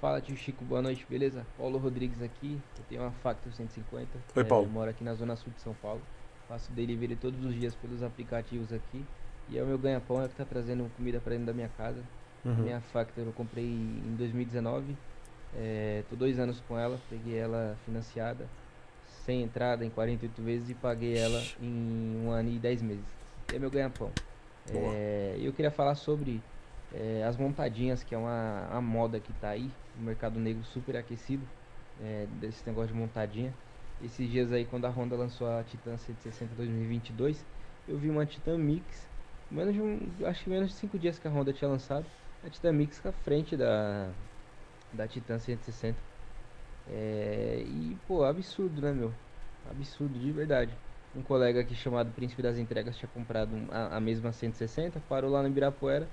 Fala tio Chico, boa noite, beleza? Paulo Rodrigues aqui, eu tenho uma Factor 150. Oi, é, Paulo. Eu moro aqui na zona sul de São Paulo. Faço delivery todos os dias pelos aplicativos aqui. E é o meu ganha-pão, é que tá trazendo comida pra dentro da minha casa. Uhum. Minha Factor eu comprei em 2019. É, tô dois anos com ela, peguei ela financiada, sem entrada, em 48 vezes e paguei ela em um ano e 10 meses. E é meu ganha-pão. É, eu queria falar sobre é, as montadinhas, que é uma, uma moda que tá aí o mercado negro super aquecido, é, desse negócio de montadinha. Esses dias aí, quando a Honda lançou a Titan 160 2022, eu vi uma Titan Mix, menos de um, acho que menos de 5 dias que a Honda tinha lançado, a Titan Mix à frente da, da Titan 160. É, e, pô, absurdo, né, meu? Absurdo, de verdade. Um colega aqui chamado Príncipe das Entregas tinha comprado a, a mesma 160, parou lá no Ibirapuera,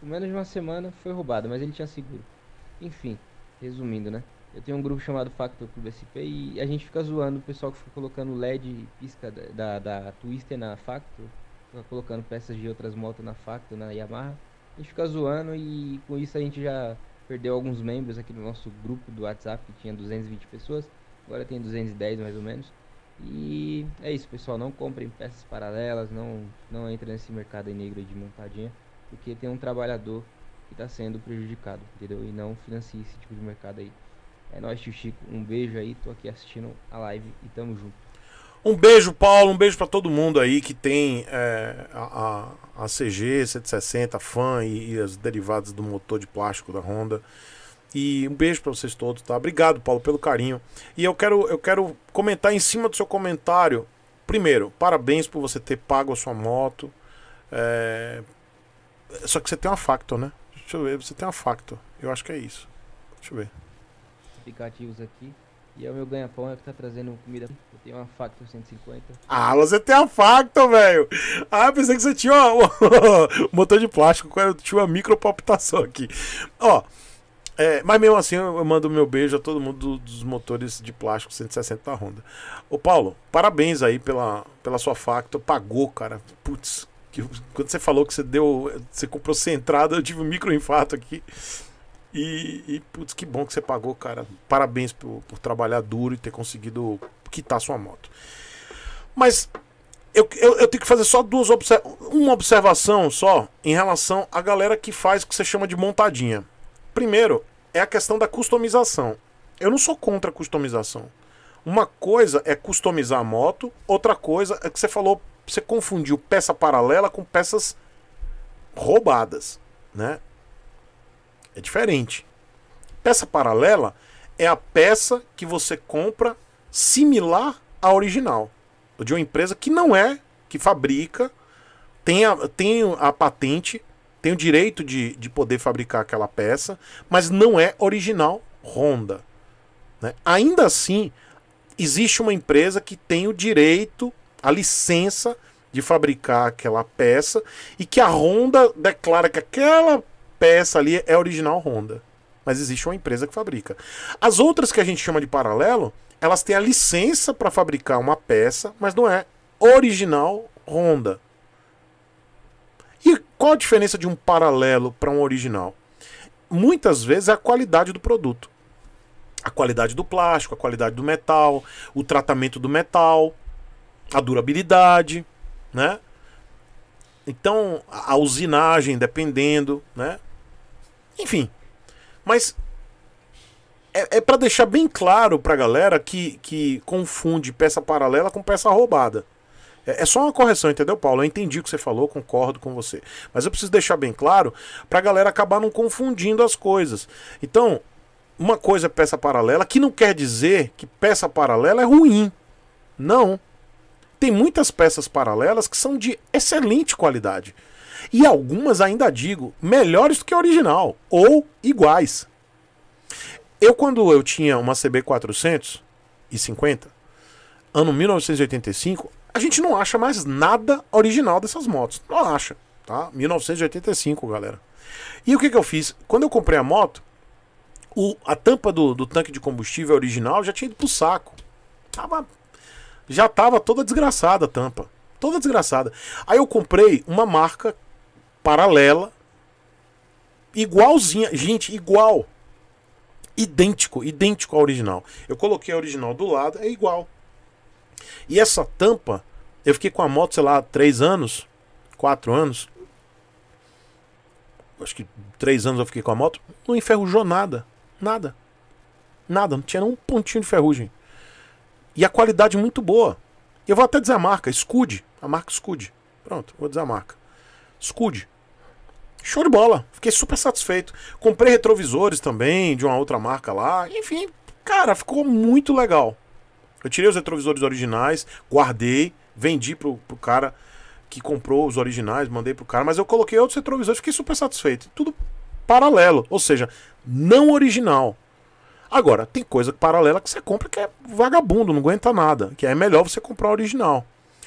menos de uma semana foi roubada, mas ele tinha seguro. Enfim, resumindo, né? Eu tenho um grupo chamado Factor Clube SP e a gente fica zoando o pessoal que fica colocando LED pisca da, da, da Twister na Factor, fica colocando peças de outras motos na Factor, na Yamaha. A gente fica zoando e com isso a gente já perdeu alguns membros aqui no nosso grupo do WhatsApp que tinha 220 pessoas, agora tem 210 mais ou menos. E é isso, pessoal, não comprem peças paralelas, não não entre nesse mercado negro de montadinha, porque tem um trabalhador que está sendo prejudicado, entendeu? E não financie esse tipo de mercado aí. É nóis, tio Chico. Um beijo aí. Tô aqui assistindo a live e tamo junto. Um beijo, Paulo. Um beijo para todo mundo aí que tem é, a, a, CG 160, fã e, e as derivadas do motor de plástico da Honda. E um beijo para vocês todos, tá? Obrigado, Paulo, pelo carinho. E eu quero, eu quero comentar em cima do seu comentário. Primeiro, parabéns por você ter pago a sua moto. É... Só que você tem uma Factor, né? Deixa eu ver, você tem a facto. Eu acho que é isso. Deixa eu ver. Aplicativos aqui. E é o meu ganha-pão é que tá trazendo comida. Eu tenho uma Factor 150. Ah, você tem a Factor, velho! Ah, pensei que você tinha um motor de plástico. Eu tinha uma micropalpitação aqui. Ó, é, mas mesmo assim eu mando meu beijo a todo mundo dos motores de plástico 160 da Honda. Ô Paulo, parabéns aí pela, pela sua Factor. Pagou, cara. Putz, que quando você falou que você deu. Você comprou centrada, eu tive um microinfarto aqui. E, e, putz, que bom que você pagou, cara. Parabéns por, por trabalhar duro e ter conseguido quitar sua moto. Mas eu, eu, eu, tenho que fazer só duas observa uma observação só em relação à galera que faz o que você chama de montadinha. Primeiro, é a questão da customização. Eu não sou contra a customização. Uma coisa é customizar a moto, outra coisa é que você falou você confundiu peça paralela com peças roubadas, né? É diferente. Peça paralela é a peça que você compra similar à original, de uma empresa que não é, que fabrica, tem a, tem a patente, tem o direito de, de poder fabricar aquela peça, mas não é original Honda. Né? Ainda assim, existe uma empresa que tem o direito a licença de fabricar aquela peça e que a Honda declara que aquela peça ali é original Honda. Mas existe uma empresa que fabrica. As outras que a gente chama de paralelo, elas têm a licença para fabricar uma peça, mas não é original Honda. E qual a diferença de um paralelo para um original? Muitas vezes é a qualidade do produto. A qualidade do plástico, a qualidade do metal, o tratamento do metal a durabilidade, né? Então, a usinagem, dependendo, né? Enfim. Mas é, é para deixar bem claro para galera que, que confunde peça paralela com peça roubada. É, é, só uma correção, entendeu, Paulo? Eu entendi o que você falou, concordo com você. Mas eu preciso deixar bem claro para galera acabar não confundindo as coisas. Então, uma coisa é peça paralela, que não quer dizer que peça paralela é ruim. Não tem muitas peças paralelas que são de excelente qualidade. E algumas, ainda digo, melhores do que a original ou iguais. Eu, quando eu tinha uma CB450, ano 1985, a gente não acha mais nada original dessas motos. Não acha, tá? 1985, galera. E o que, que eu fiz? Quando eu comprei a moto, o, a tampa do, do tanque de combustível original já tinha ido pro saco. Tava já tava toda desgraçada a tampa. Toda desgraçada. Aí eu comprei uma marca paralela, igualzinha, gente, igual. Idêntico, idêntico à original. Eu coloquei a original do lado, é igual. E essa tampa, eu fiquei com a moto, sei lá, 3 anos, 4 anos. Acho que 3 anos eu fiquei com a moto. Não enferrujou nada. Nada. Nada, não tinha um pontinho de ferrugem. E a qualidade muito boa. Eu vou até dizer a marca, Scud. A marca Scud. Pronto, vou dizer a marca. Scud. Show de bola. Fiquei super satisfeito. Comprei retrovisores também de uma outra marca lá. Enfim, cara, ficou muito legal. Eu tirei os retrovisores originais, guardei, vendi pro, pro cara que comprou os originais, mandei pro cara, mas eu coloquei outros retrovisores, fiquei super satisfeito. Tudo paralelo, ou seja, não original. Agora, tem coisa paralela que você compra que é vagabundo, não aguenta nada, que é melhor você comprar original.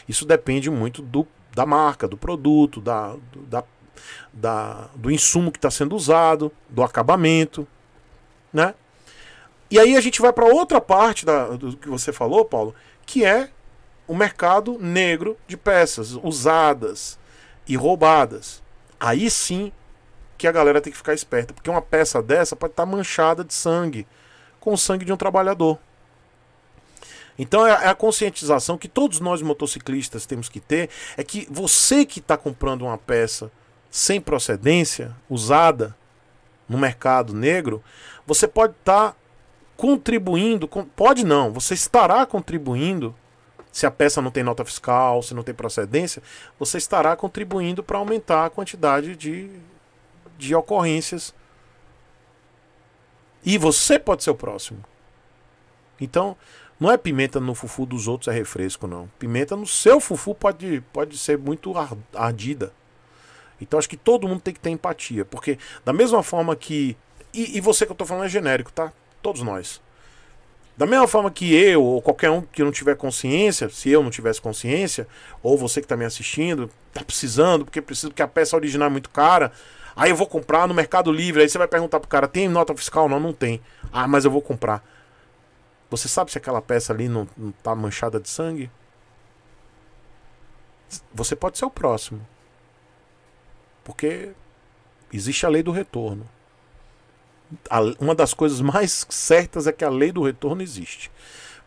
Isso depende muito do, da marca, do produto, da, do, da, da, do insumo que está sendo usado, do acabamento, né? E aí a gente vai para outra parte da, do que você falou, Paulo, que é o mercado negro de peças usadas e roubadas. Aí sim que a galera tem que ficar esperta, porque uma peça dessa pode estar tá manchada de sangue, com o sangue de um trabalhador. Então é, é a conscientização que todos nós motociclistas temos que ter é que você que está comprando uma peça sem procedência, usada no mercado negro, você pode estar tá contribuindo, pode não, você estará contribuindo se a peça não tem nota fiscal, se não tem procedência, você estará contribuindo para aumentar a quantidade de, de ocorrências e você pode ser o próximo. Então, não é pimenta no fufu dos outros é refresco, não. Pimenta no seu fufu pode, pode ser muito ardida. Então acho que todo mundo tem que ter empatia. Porque da mesma forma que. E, e você que eu tô falando é genérico, tá? Todos nós. Da mesma forma que eu, ou qualquer um que não tiver consciência, se eu não tivesse consciência, ou você que está me assistindo, tá precisando, porque precisa, porque a peça original é muito cara. Aí eu vou comprar no Mercado Livre. Aí você vai perguntar pro cara: tem nota fiscal? Não, não tem. Ah, mas eu vou comprar. Você sabe se aquela peça ali não, não tá manchada de sangue? Você pode ser o próximo. Porque existe a lei do retorno. uma das coisas mais certas é que a lei do retorno existe.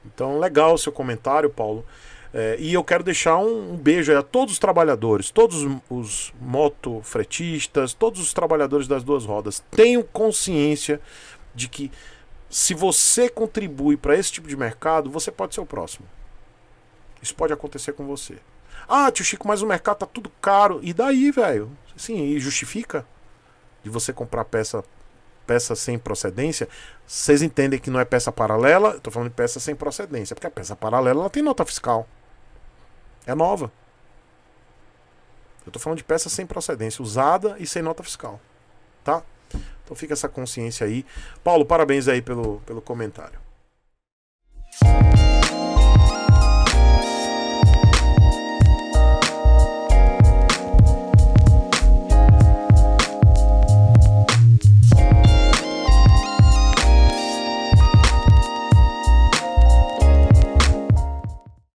Então, legal o seu comentário, Paulo. É, e eu quero deixar um, um beijo a todos os trabalhadores, todos os, os motofretistas, todos os trabalhadores das duas rodas. Tenham consciência de que se você contribui para esse tipo de mercado, você pode ser o próximo. Isso pode acontecer com você. Ah, tio Chico, mas o mercado tá tudo caro. E daí, velho? Sim, e justifica de você comprar peça peça sem procedência, vocês entendem que não é peça paralela, eu tô falando de peça sem procedência, porque a peça paralela ela tem nota fiscal. É nova. Eu estou falando de peça sem procedência, usada e sem nota fiscal. Tá? Então fica essa consciência aí. Paulo, parabéns aí pelo, pelo comentário.